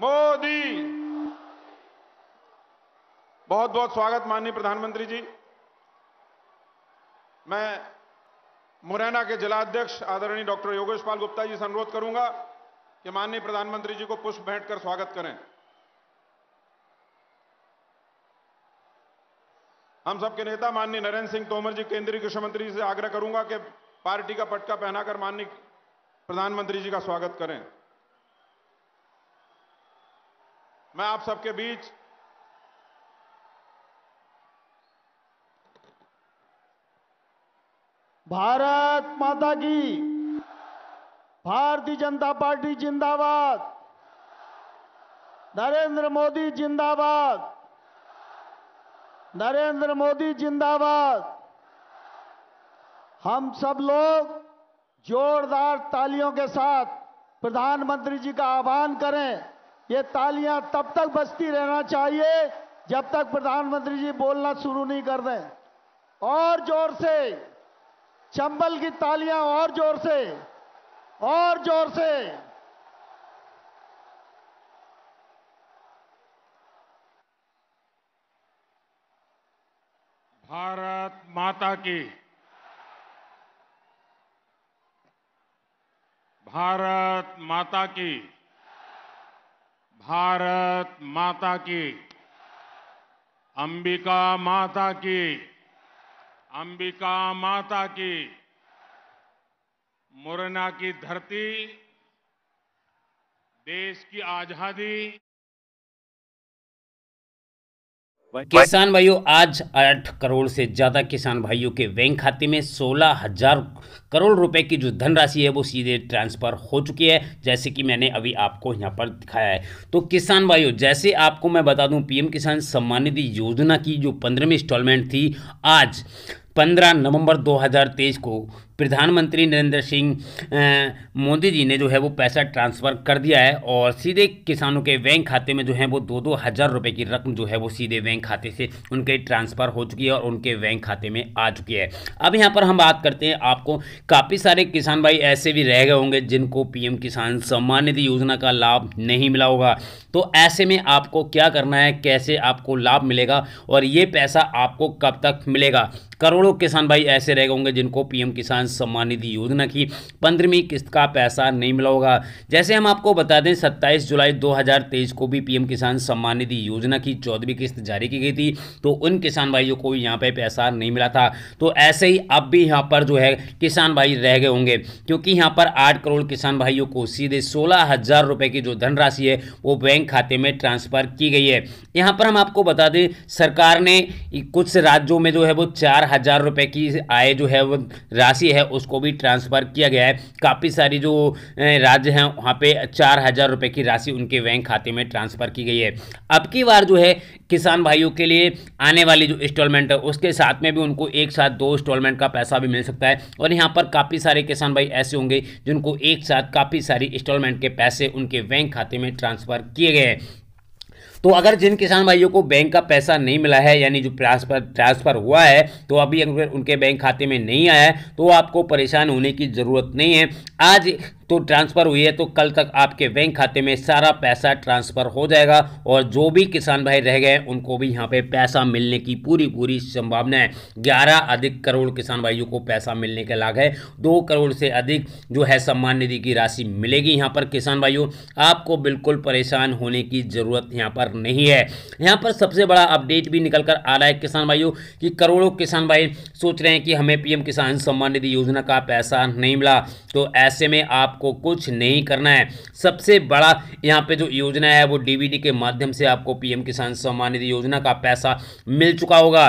मोदी बहुत बहुत स्वागत माननीय प्रधानमंत्री जी मैं मुरैना के जिलाध्यक्ष आदरणीय डॉक्टर योगेश पाल गुप्ता जी से अनुरोध करूंगा कि माननीय प्रधानमंत्री जी को पुष्प भेंट कर स्वागत करें हम सबके नेता माननीय नरेंद्र सिंह तोमर जी केंद्रीय कृषि मंत्री जी से आग्रह करूंगा कि पार्टी का पटका पहनाकर माननीय प्रधानमंत्री जी का स्वागत करें मैं आप सबके बीच भारत माता की भारतीय जनता पार्टी जिंदाबाद नरेंद्र मोदी जिंदाबाद नरेंद्र मोदी जिंदाबाद हम सब लोग जोरदार तालियों के साथ प्रधानमंत्री जी का आह्वान करें ये तालियां तब तक बजती रहना चाहिए जब तक प्रधानमंत्री जी बोलना शुरू नहीं कर दें और जोर से चंबल की तालियां और जोर से और जोर से भारत माता की भारत माता की भारत माता की अंबिका माता की अंबिका माता की मुरैना की धरती देश की आज़ादी किसान भाइयों आज 8 करोड़ से ज़्यादा किसान भाइयों के बैंक खाते में सोलह हजार करोड़ रुपए की जो धनराशि है वो सीधे ट्रांसफ़र हो चुकी है जैसे कि मैंने अभी आपको यहाँ पर दिखाया है तो किसान भाइयों जैसे आपको मैं बता दूं पीएम किसान सम्मान निधि योजना की जो पंद्रहवीं इंस्टॉलमेंट थी आज 15 नवंबर 2023 को प्रधानमंत्री नरेंद्र सिंह मोदी जी ने जो है वो पैसा ट्रांसफ़र कर दिया है और सीधे किसानों के बैंक खाते में जो है वो दो दो हज़ार रुपये की रकम जो है वो सीधे बैंक खाते से उनके ट्रांसफ़र हो चुकी है और उनके बैंक खाते में आ चुकी है अब यहाँ पर हम बात करते हैं आपको काफ़ी सारे किसान भाई ऐसे भी रह गए होंगे जिनको पी किसान सम्मान निधि योजना का लाभ नहीं मिला होगा तो ऐसे में आपको क्या करना है कैसे आपको लाभ मिलेगा और ये पैसा आपको कब तक मिलेगा करोड़ों किसान भाई ऐसे रह गए होंगे जिनको पीएम किसान सम्मान निधि योजना की पंद्रहवीं किस्त का पैसा नहीं मिला होगा जैसे हम आपको बता दें सत्ताईस जुलाई 2023 को भी पीएम किसान सम्मान निधि योजना की चौदहवीं किस्त जारी की गई थी तो उन किसान भाइयों को यहाँ पे पैसा नहीं मिला था तो ऐसे ही अब भी यहाँ पर जो है किसान भाई रह गए होंगे क्योंकि यहाँ पर आठ करोड़ किसान भाइयों को सीधे सोलह हजार रुपए की जो धनराशि है वो बैंक खाते में ट्रांसफर की गई है यहाँ पर हम आपको बता दें सरकार ने कुछ राज्यों में जो है वो चार हजार रुपए की आय जो है वो राशि है उसको भी ट्रांसफ़र किया गया है काफ़ी सारी जो राज्य हैं वहाँ पे चार हज़ार रुपये की राशि उनके बैंक खाते में ट्रांसफ़र की गई है अब की बार जो है किसान भाइयों के लिए आने वाली जो इंस्टॉलमेंट है उसके साथ में भी उनको एक साथ दो इंस्टॉलमेंट का पैसा भी मिल सकता है और यहाँ पर काफ़ी सारे किसान भाई ऐसे होंगे जिनको एक साथ काफ़ी सारी इंस्टॉलमेंट के पैसे उनके बैंक खाते में ट्रांसफ़र किए गए हैं तो अगर जिन किसान भाइयों को बैंक का पैसा नहीं मिला है यानी जो ट्रांसफर ट्रांसफर हुआ है तो अभी अगर उनके बैंक खाते में नहीं आया है तो आपको परेशान होने की ज़रूरत नहीं है आज तो ट्रांसफ़र हुई है तो कल तक आपके बैंक खाते में सारा पैसा ट्रांसफ़र हो जाएगा और जो भी किसान भाई रह गए उनको भी यहाँ पे पैसा मिलने की पूरी पूरी संभावना है ग्यारह अधिक करोड़ किसान भाइयों को पैसा मिलने के लाग है दो करोड़ से अधिक जो है सम्मान निधि की राशि मिलेगी यहाँ पर किसान भाइयों आपको बिल्कुल परेशान होने की ज़रूरत यहाँ पर नहीं है यहाँ पर सबसे बड़ा अपडेट भी निकल कर आ रहा है किसान भाइयों कि करोड़ों किसान भाई सोच रहे हैं कि हमें पीएम किसान सम्मान निधि योजना का पैसा नहीं मिला तो ऐसे में आप आपको कुछ नहीं करना है सबसे बड़ा यहाँ पे जो योजना है वो डीवीडी के माध्यम से आपको पीएम किसान सम्मान निधि योजना का पैसा मिल चुका होगा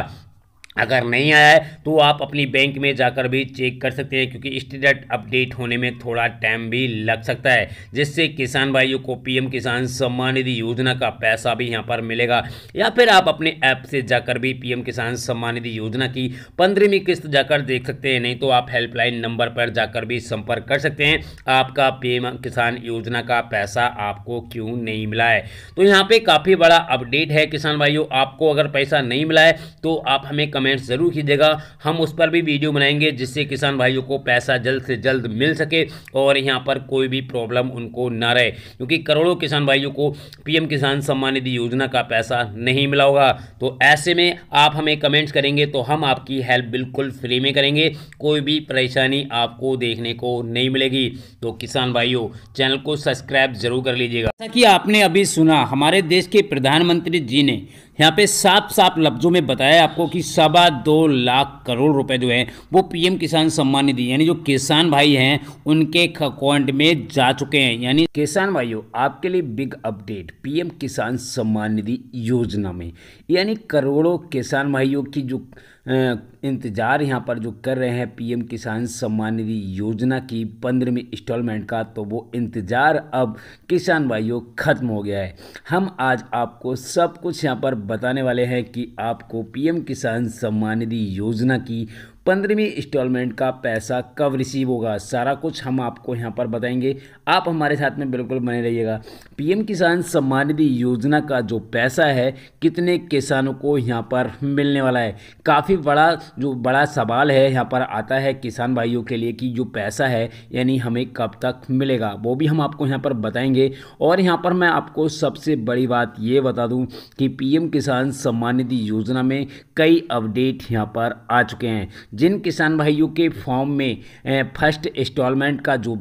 अगर नहीं आया है तो आप अपनी बैंक में जाकर भी चेक कर सकते हैं क्योंकि स्टेटस अपडेट होने में थोड़ा टाइम भी लग सकता है जिससे किसान भाइयों को पीएम किसान सम्मान निधि योजना का पैसा भी यहाँ पर मिलेगा या फिर आप अपने ऐप से जाकर भी पीएम किसान सम्मान निधि योजना की पंद्रहवीं किस्त जाकर देख सकते हैं नहीं तो आप हेल्पलाइन नंबर पर जाकर भी संपर्क कर सकते हैं आपका पीएम किसान योजना का पैसा आपको क्यों नहीं मिला है तो यहाँ पर काफ़ी बड़ा अपडेट है किसान भाइयों आपको अगर पैसा नहीं मिला है तो आप हमें कमेंट ज़रूर कीजिएगा हम उस पर भी वीडियो बनाएंगे जिससे किसान भाइयों को पैसा जल्द से जल्द मिल सके और यहाँ पर कोई भी प्रॉब्लम उनको ना रहे क्योंकि करोड़ों किसान भाइयों को पीएम किसान सम्मान निधि योजना का पैसा नहीं मिला होगा तो ऐसे में आप हमें कमेंट्स करेंगे तो हम आपकी हेल्प बिल्कुल फ्री में करेंगे कोई भी परेशानी आपको देखने को नहीं मिलेगी तो किसान भाइयों चैनल को सब्सक्राइब जरूर कर लीजिएगा जैसा कि आपने अभी सुना हमारे देश के प्रधानमंत्री जी ने यहाँ पे साफ साफ लफ्ज़ों में बताया आपको कि सवा दो लाख करोड़ रुपए जो है वो पीएम किसान सम्मान निधि यानी जो किसान भाई हैं उनके अकाउंट में जा चुके हैं यानी किसान भाइयों आपके लिए बिग अपडेट पीएम किसान सम्मान निधि योजना में यानी करोड़ों किसान भाइयों की जो इंतज़ार यहाँ पर जो कर रहे हैं पीएम किसान सम्मान निधि योजना की पंद्रहवीं इंस्टॉलमेंट का तो वो इंतज़ार अब किसान भाइयों ख़त्म हो गया है हम आज आपको सब कुछ यहाँ पर बताने वाले हैं कि आपको पीएम किसान सम्मान निधि योजना की पंद्रहवीं इंस्टॉलमेंट का पैसा कब रिसीव होगा सारा कुछ हम आपको यहाँ पर बताएंगे आप हमारे साथ में बिल्कुल बने रहिएगा पीएम किसान सम्मान निधि योजना का जो पैसा है कितने किसानों को यहाँ पर मिलने वाला है काफ़ी बड़ा जो बड़ा सवाल है यहाँ पर आता है किसान भाइयों के लिए कि जो पैसा है यानी हमें कब तक मिलेगा वो भी हम आपको यहाँ पर बताएंगे और यहाँ पर मैं आपको सबसे बड़ी बात ये बता दूँ कि पी किसान सम्मान निधि योजना में कई अपडेट यहाँ पर आ चुके हैं जिन किसान भाइयों के फॉर्म में फर्स्ट इंस्टॉलमेंट का जो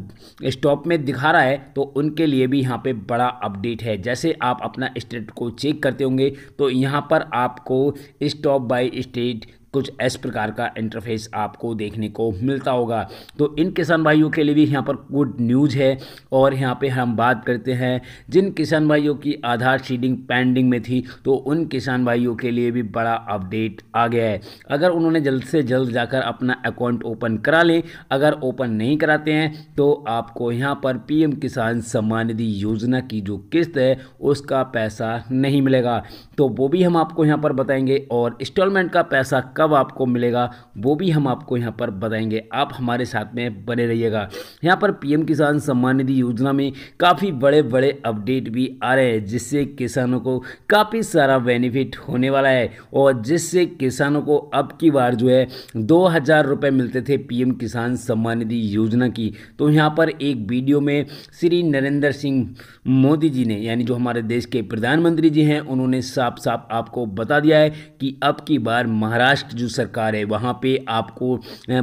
स्टॉप में दिखा रहा है तो उनके लिए भी यहाँ पे बड़ा अपडेट है जैसे आप अपना स्टेट को चेक करते होंगे तो यहाँ पर आपको स्टॉप बाय स्टेट कुछ इस प्रकार का इंटरफेस आपको देखने को मिलता होगा तो इन किसान भाइयों के लिए भी यहाँ पर गुड न्यूज़ है और यहाँ पे हम बात करते हैं जिन किसान भाइयों की आधार शीडिंग पेंडिंग में थी तो उन किसान भाइयों के लिए भी बड़ा अपडेट आ गया है अगर उन्होंने जल्द से जल्द जाकर अपना अकाउंट ओपन करा लें अगर ओपन नहीं कराते हैं तो आपको यहाँ पर पी किसान सम्मान निधि योजना की जो किस्त है उसका पैसा नहीं मिलेगा तो वो भी हम आपको यहाँ पर बताएंगे और इंस्टॉलमेंट का पैसा कब आपको मिलेगा वो भी हम आपको यहाँ पर बताएंगे आप हमारे साथ में बने रहिएगा यहाँ पर पीएम किसान सम्मान निधि योजना में काफ़ी बड़े बड़े अपडेट भी आ रहे हैं जिससे किसानों को काफ़ी सारा बेनिफिट होने वाला है और जिससे किसानों को अब की बार जो है दो हज़ार रुपये मिलते थे पीएम किसान सम्मान निधि योजना की तो यहाँ पर एक वीडियो में श्री नरेंद्र सिंह मोदी जी ने यानी जो हमारे देश के प्रधानमंत्री जी हैं उन्होंने साफ साफ आपको बता दिया है कि अब की बार महाराष्ट्र महाराष्ट्र जो सरकार है वहाँ पे आपको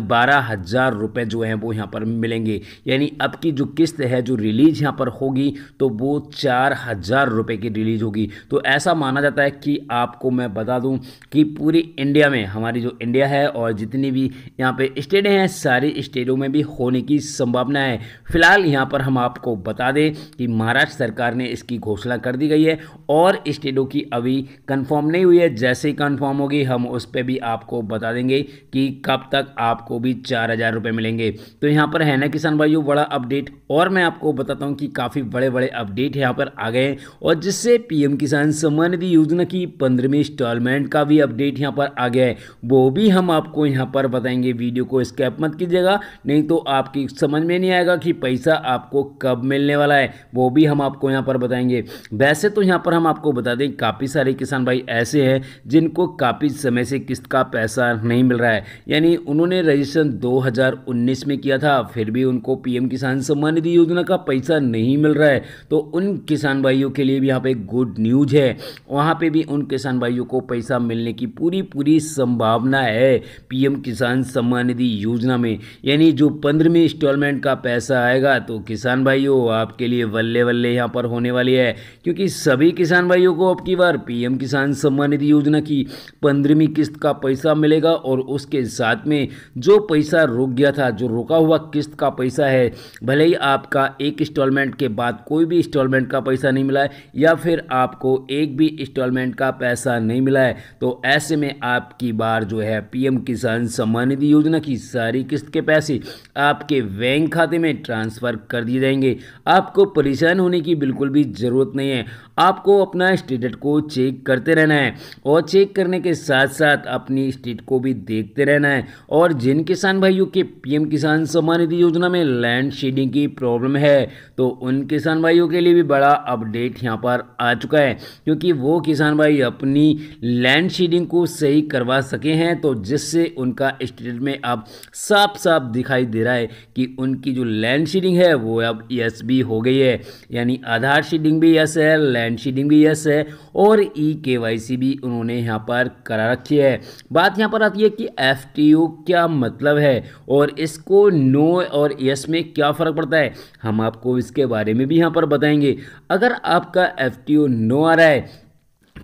बारह हज़ार रुपये जो हैं वो यहाँ पर मिलेंगे यानी अब की जो किस्त है जो रिलीज यहाँ पर होगी तो वो चार हज़ार रुपये की रिलीज होगी तो ऐसा माना जाता है कि आपको मैं बता दूँ कि पूरी इंडिया में हमारी जो इंडिया है और जितनी भी यहाँ पर स्टेट हैं सारी स्टेटों में भी होने की संभावना है फिलहाल यहाँ पर हम आपको बता दें कि महाराष्ट्र सरकार ने इसकी घोषणा कर दी गई है और स्टेटों की अभी कन्फर्म नहीं हुई है जैसे ही कन्फर्म होगी हम उस पर भी आप आपको बता देंगे कि कब तक आपको भी चार हज़ार रुपये मिलेंगे तो यहाँ पर है ना किसान भाइयों बड़ा अपडेट और मैं आपको बताता हूँ कि काफ़ी बड़े बड़े अपडेट यहाँ पर आ गए और जिससे पीएम किसान सम्मान निधि योजना की पंद्रहवीं इंस्टॉलमेंट का भी अपडेट यहाँ पर आ गया है वो भी हम आपको यहाँ पर बताएंगे वीडियो को स्कैप मत कीजिएगा नहीं तो आपकी समझ में नहीं आएगा कि पैसा आपको कब मिलने वाला है वो भी हम आपको यहाँ पर बताएंगे वैसे तो यहाँ पर हम आपको बता दें काफ़ी सारे किसान भाई ऐसे हैं जिनको काफ़ी समय से किस्त का पैसा नहीं मिल रहा है यानी उन्होंने रजिस्ट्रेशन 2019 में किया था फिर भी उनको पीएम किसान सम्मान निधि योजना का पैसा नहीं मिल रहा है तो उन किसान भाइयों के लिए भी यहाँ पे गुड न्यूज है वहाँ पे भी उन किसान भाइयों को पैसा मिलने की पूरी पूरी संभावना है पीएम किसान सम्मान निधि योजना में यानी जो पंद्रहवीं इंस्टॉलमेंट का पैसा आएगा तो किसान भाइयों आपके लिए वल्ले वल्ले यहाँ पर होने वाली है क्योंकि सभी किसान भाइयों को अब की बार पीएम किसान सम्मान निधि योजना की पंद्रहवीं किस्त का पैसा पैसा मिलेगा और उसके साथ में जो पैसा रुक गया था जो रुका हुआ किस्त का पैसा है भले ही आपका एक इंस्टॉलमेंट के बाद कोई भी इंस्टॉलमेंट का पैसा नहीं मिला है या फिर आपको एक भी इंस्टॉलमेंट का पैसा नहीं मिला है तो ऐसे में आपकी बार जो है पीएम किसान सम्मान निधि योजना की सारी किस्त के पैसे आपके बैंक खाते में ट्रांसफ़र कर दिए जाएंगे आपको परेशान होने की बिल्कुल भी ज़रूरत नहीं है आपको अपना स्टेटस को चेक करते रहना है और चेक करने के साथ साथ अपनी वाली स्टेट को भी देखते रहना है और जिन किसान भाइयों के पीएम किसान सम्मान निधि योजना में लैंड शेडिंग की प्रॉब्लम है तो उन किसान भाइयों के लिए भी बड़ा अपडेट यहाँ पर आ चुका है क्योंकि वो किसान भाई अपनी लैंड शेडिंग को सही करवा सके हैं तो जिससे उनका स्टेट में अब साफ साफ दिखाई दे रहा है कि उनकी जो लैंड शेडिंग है वो अब यस भी हो गई है यानी आधार शेडिंग भी यस है लैंड शेडिंग भी यस है और ई के भी उन्होंने यहाँ पर करा रखी है बात यहाँ पर आती है कि एफ क्या मतलब है और इसको नो और यस में क्या फ़र्क पड़ता है हम आपको इसके बारे में भी यहाँ पर बताएंगे अगर आपका एफ नो आ रहा है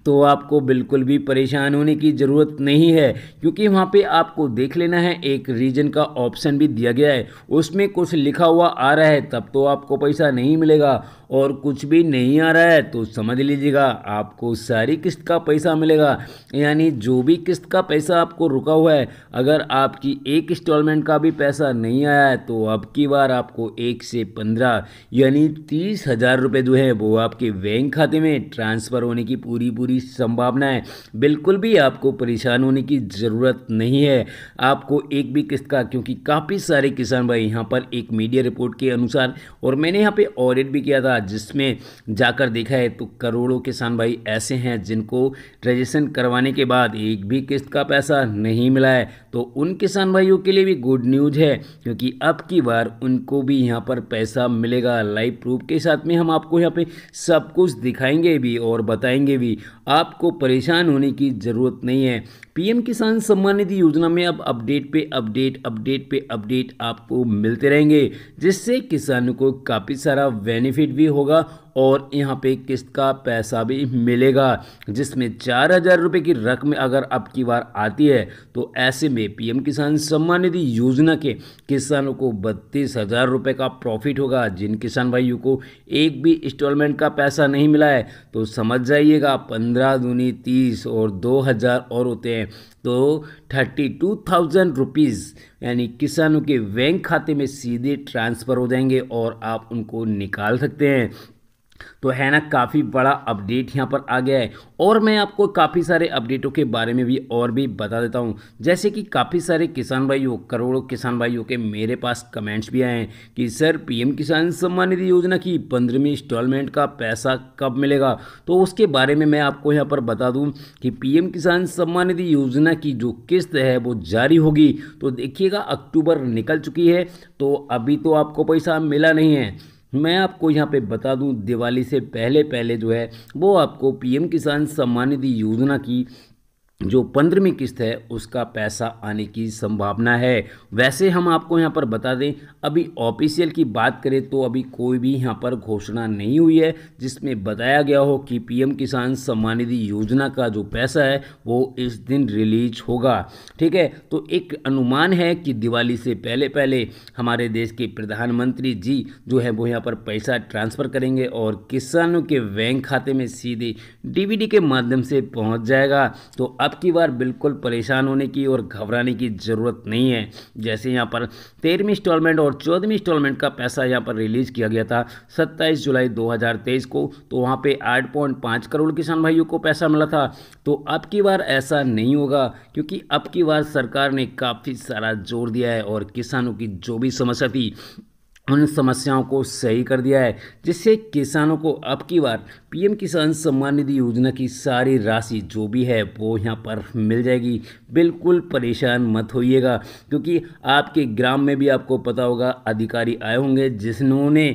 तो आपको बिल्कुल भी परेशान होने की ज़रूरत नहीं है क्योंकि वहाँ पे आपको देख लेना है एक रीजन का ऑप्शन भी दिया गया है उसमें कुछ लिखा हुआ आ रहा है तब तो आपको पैसा नहीं मिलेगा और कुछ भी नहीं आ रहा है तो समझ लीजिएगा आपको सारी किस्त का पैसा मिलेगा यानी जो भी किस्त का पैसा आपको रुका हुआ है अगर आपकी एक इंस्टॉलमेंट का भी पैसा नहीं आया है तो अब की बार आपको एक से पंद्रह यानी तीस हज़ार रुपये जो है वो आपके बैंक खाते में ट्रांसफ़र होने की पूरी पूरी संभावना है बिल्कुल भी आपको परेशान होने की ज़रूरत नहीं है आपको एक भी किस्त का क्योंकि काफ़ी सारे किसान भाई यहाँ पर एक मीडिया रिपोर्ट के अनुसार और मैंने यहाँ पर ऑडिट भी किया था होगा जिसमें जाकर देखा है तो करोड़ों किसान भाई ऐसे हैं जिनको रजिस्ट्रेशन करवाने के बाद एक भी किस्त का पैसा नहीं मिला है तो उन किसान भाइयों के लिए भी गुड न्यूज़ है क्योंकि अब की बार उनको भी यहाँ पर पैसा मिलेगा लाइव प्रूफ के साथ में हम आपको यहाँ पर सब कुछ दिखाएंगे भी और बताएंगे भी आपको परेशान होने की ज़रूरत नहीं है पीएम किसान सम्मान निधि योजना में अब अपडेट पे अपडेट अपडेट पे अपडेट आपको मिलते रहेंगे जिससे किसानों को काफ़ी सारा बेनिफिट भी भी होगा और यहाँ पे किस्त का पैसा भी मिलेगा जिसमें चार हज़ार रुपये की रकम अगर अब की बार आती है तो ऐसे में पीएम किसान सम्मान निधि योजना के किसानों को बत्तीस हज़ार रुपये का प्रॉफिट होगा जिन किसान भाइयों को एक भी इंस्टॉलमेंट का पैसा नहीं मिला है तो समझ जाइएगा पंद्रह दूनी तीस और दो हज़ार और होते हैं तो थर्टी टू थाउजेंड रुपीज़ यानी किसानों के बैंक खाते में सीधे ट्रांसफ़र हो जाएंगे और आप उनको निकाल सकते हैं तो है ना काफ़ी बड़ा अपडेट यहाँ पर आ गया है और मैं आपको काफ़ी सारे अपडेटों के बारे में भी और भी बता देता हूँ जैसे कि काफ़ी सारे किसान भाइयों करोड़ों किसान भाइयों के मेरे पास कमेंट्स भी आए हैं कि सर पीएम किसान सम्मान निधि योजना की पंद्रहवीं इंस्टॉलमेंट का पैसा कब मिलेगा तो उसके बारे में मैं आपको यहाँ पर बता दूँ कि पी किसान सम्मान निधि योजना की जो किस्त है वो जारी होगी तो देखिएगा अक्टूबर निकल चुकी है तो अभी तो आपको पैसा मिला नहीं है मैं आपको यहाँ पे बता दूँ दिवाली से पहले पहले जो है वो आपको पीएम किसान सम्मान निधि योजना की जो पंद्रहवीं किस्त है उसका पैसा आने की संभावना है वैसे हम आपको यहाँ पर बता दें अभी ऑफिशियल की बात करें तो अभी कोई भी यहाँ पर घोषणा नहीं हुई है जिसमें बताया गया हो कि पीएम किसान सम्मान निधि योजना का जो पैसा है वो इस दिन रिलीज होगा ठीक है तो एक अनुमान है कि दिवाली से पहले पहले हमारे देश के प्रधानमंत्री जी जो है वो यहाँ पर पैसा ट्रांसफ़र करेंगे और किसानों के बैंक खाते में सीधे डी के माध्यम से पहुँच जाएगा तो अब की बार बिल्कुल परेशान होने की और घबराने की ज़रूरत नहीं है जैसे यहाँ पर तेरहवीं इंस्टॉलमेंट और चौदहवीं इंस्टॉलमेंट का पैसा यहाँ पर रिलीज़ किया गया था सत्ताईस जुलाई 2023 को तो वहाँ पे 8.5 करोड़ किसान भाइयों को पैसा मिला था तो अब की बार ऐसा नहीं होगा क्योंकि अब की बार सरकार ने काफ़ी सारा जोर दिया है और किसानों की जो भी समस्या थी उन समस्याओं को सही कर दिया है जिससे किसानों को अब की बार पीएम किसान सम्मान निधि योजना की सारी राशि जो भी है वो यहाँ पर मिल जाएगी बिल्कुल परेशान मत होइएगा क्योंकि आपके ग्राम में भी आपको पता होगा अधिकारी आए होंगे जिन्होंने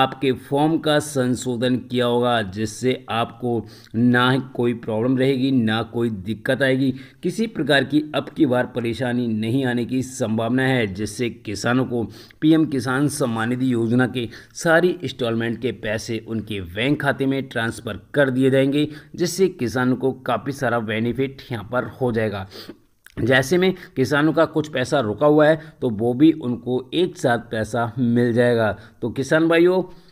आपके फॉर्म का संशोधन किया होगा जिससे आपको ना कोई प्रॉब्लम रहेगी ना कोई दिक्कत आएगी किसी प्रकार की अब की बार परेशानी नहीं आने की संभावना है जिससे किसानों को पीएम किसान सम्मान निधि योजना के सारी इंस्टॉलमेंट के पैसे उनके बैंक खाते में ट्रांस ट्रांसफ़र कर दिए जाएंगे जिससे किसानों को काफ़ी सारा बेनिफिट यहाँ पर हो जाएगा जैसे में किसानों का कुछ पैसा रुका हुआ है तो वो भी उनको एक साथ पैसा मिल जाएगा तो किसान भाइयों